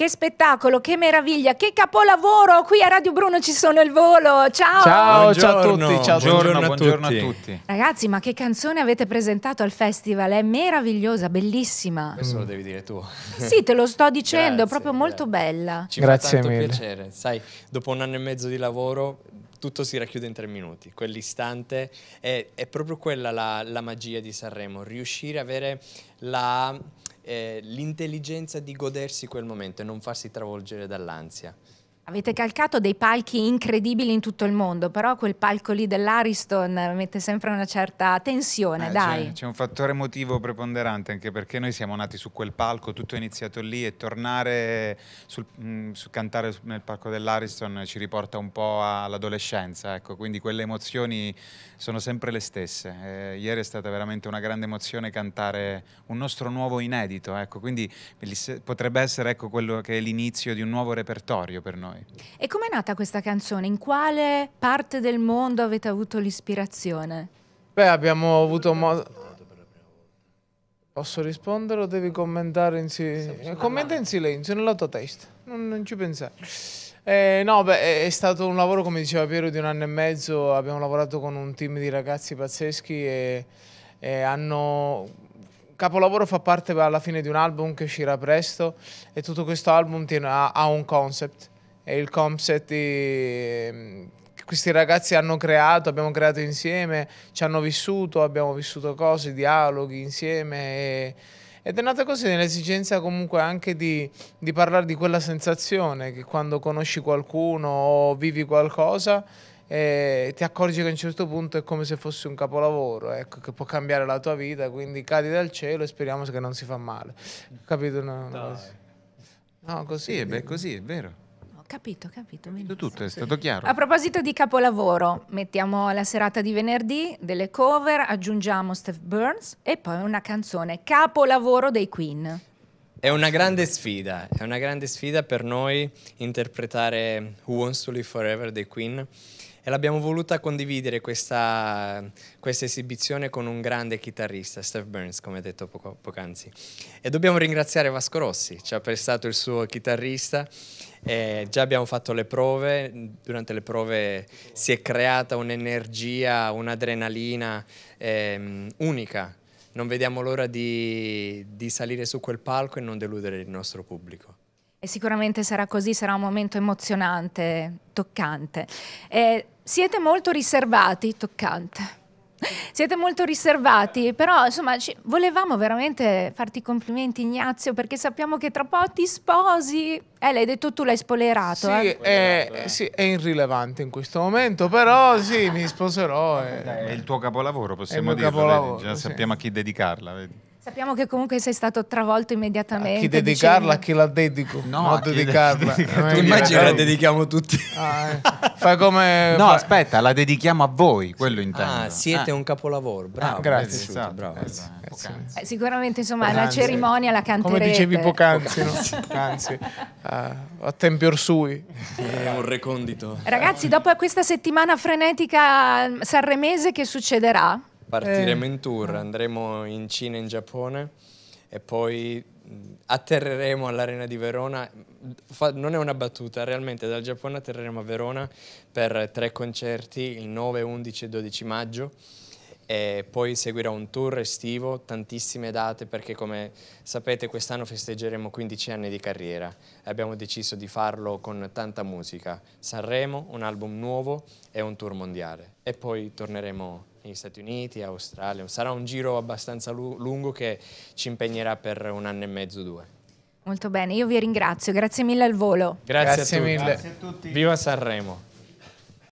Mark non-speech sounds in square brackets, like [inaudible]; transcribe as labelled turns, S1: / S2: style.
S1: Che spettacolo, che meraviglia, che capolavoro! Qui a Radio Bruno ci sono il volo. Ciao! Ciao,
S2: ciao a tutti, ciao buongiorno, buongiorno, a, tutti. a, tutti.
S1: Ragazzi, ma che canzone avete presentato al festival? È meravigliosa, bellissima. Questo mm. lo
S3: devi dire tu. Sì,
S1: te lo sto dicendo, grazie, è proprio molto bella. Ci Grazie fa tanto mille.
S3: piacere. Sai, dopo un anno e mezzo di lavoro tutto si racchiude in tre minuti, quell'istante è, è proprio quella la, la, magia di Sanremo, riuscire a avere eh, l'intelligenza eh, di godersi quel momento e non farsi travolgere dall'ansia.
S1: Avete calcato dei palchi incredibili in tutto il mondo, però quel palco lì dell'Ariston mette sempre una certa tensione, eh, dai. C'è,
S2: c'è, un fattore emotivo preponderante, anche perché noi siamo nati su quel palco, tutto è iniziato lì e tornare sul, mh, mm, su cantare nel palco dell'Ariston ci riporta un po' all'adolescenza, ecco, quindi quelle emozioni sono sempre le stesse. Eh, ieri è stata veramente una grande emozione cantare un nostro nuovo inedito, ecco, quindi potrebbe essere ecco, quello che è l'inizio di un nuovo repertorio per noi canzone.
S1: E com'è nata questa canzone? In quale parte del mondo avete avuto l'ispirazione?
S2: Beh, abbiamo avuto modo... Posso rispondere o devi commentare in silenzio? Commenta in silenzio, nella tua testa, non, non ci pensare. Eh, no, beh, è stato un lavoro, come diceva Piero, di un anno e mezzo. Abbiamo lavorato con un team di ragazzi pazzeschi e, e hanno... Capolavoro fa parte alla fine di un album che uscirà presto e tutto questo album ha, ha un concept e il Comset di, ehm, questi ragazzi hanno creato, abbiamo creato insieme, ci hanno vissuto, abbiamo vissuto cose, dialoghi insieme. E, ed è nata così nell'esigenza comunque anche di, di, parlare di quella sensazione che quando conosci qualcuno o vivi qualcosa e eh, ti accorgi che a un certo punto è come se fosse un capolavoro, ecco, che può cambiare la tua vita, quindi cadi dal cielo e speriamo che non si fa male. Capito? No, no. così. Sì, è, così, è vero.
S1: Capito, capito. Benissimo.
S2: Tutto è stato chiaro. A
S1: proposito di capolavoro, mettiamo la serata di venerdì, delle cover, aggiungiamo Steve Burns e poi una canzone, capolavoro dei Queen.
S3: È una grande sfida, è una grande sfida per noi interpretare Who Wants to Live Forever dei Queen e l'abbiamo voluta condividere questa, questa, esibizione con un grande chitarrista, Steph Burns, come detto poco, poc'anzi. E dobbiamo ringraziare Vasco Rossi, ci ha prestato il suo chitarrista. Eh, già abbiamo fatto le prove, durante le prove si è creata un'energia, un'adrenalina eh, unica non vediamo l'ora di, di salire su quel palco e non deludere il nostro pubblico.
S1: E sicuramente sarà così, sarà un momento emozionante, toccante. Eh, siete molto riservati, toccante. [laughs] Siete molto riservati, però insomma ci, volevamo veramente farti i complimenti Ignazio perché sappiamo che tra poco ti sposi. Eh, l'hai detto tu, l'hai spoilerato. Sì, eh.
S2: È, eh. sì è, irrilevante in questo momento, però sì, mi sposerò. È il tuo capolavoro, possiamo dire. Già sì. sappiamo a chi dedicarla. Vedi.
S1: Sappiamo che comunque sei stato travolto immediatamente. A chi dedicarla, dicendo... a
S2: chi la dedico. No, no a dedicarla. Dedica... immagina la dedichiamo tutti. Ah, eh. [laughs] Fai come... No, fa... aspetta, la dedichiamo a voi, quello intanto. Ah, siete ah. un
S3: capolavoro, ah, bravo. Ah, grazie. Esatto,
S2: bravo. Grazie.
S1: Grazie. Eh, sicuramente, insomma, Pocanze. la cerimonia la canterete. Come dicevi poc'anzi, no?
S2: Poc'anzi. Uh, a tempi orsui. È un recondito.
S1: Ragazzi, dopo questa settimana frenetica mm, sanremese, che succederà?
S3: Partiremo eh. in tour, eh. andremo in Cina e in Giappone e poi atterreremo all'Arena di Verona. Fa, non è una battuta, realmente dal Giappone atterreremo a Verona per tre concerti il 9, 11 e 12 maggio e poi seguirà un tour estivo, tantissime date perché come sapete quest'anno festeggeremo 15 anni di carriera e abbiamo deciso di farlo con tanta musica, Sanremo, un album nuovo e un tour mondiale e poi torneremo negli Stati Uniti, Australia. Sarà un giro abbastanza lungo che ci impegnerà per un anno e mezzo, due.
S1: Molto bene, io vi ringrazio, grazie mille al volo. Grazie,
S3: grazie a, mille. grazie a tutti. Viva Sanremo.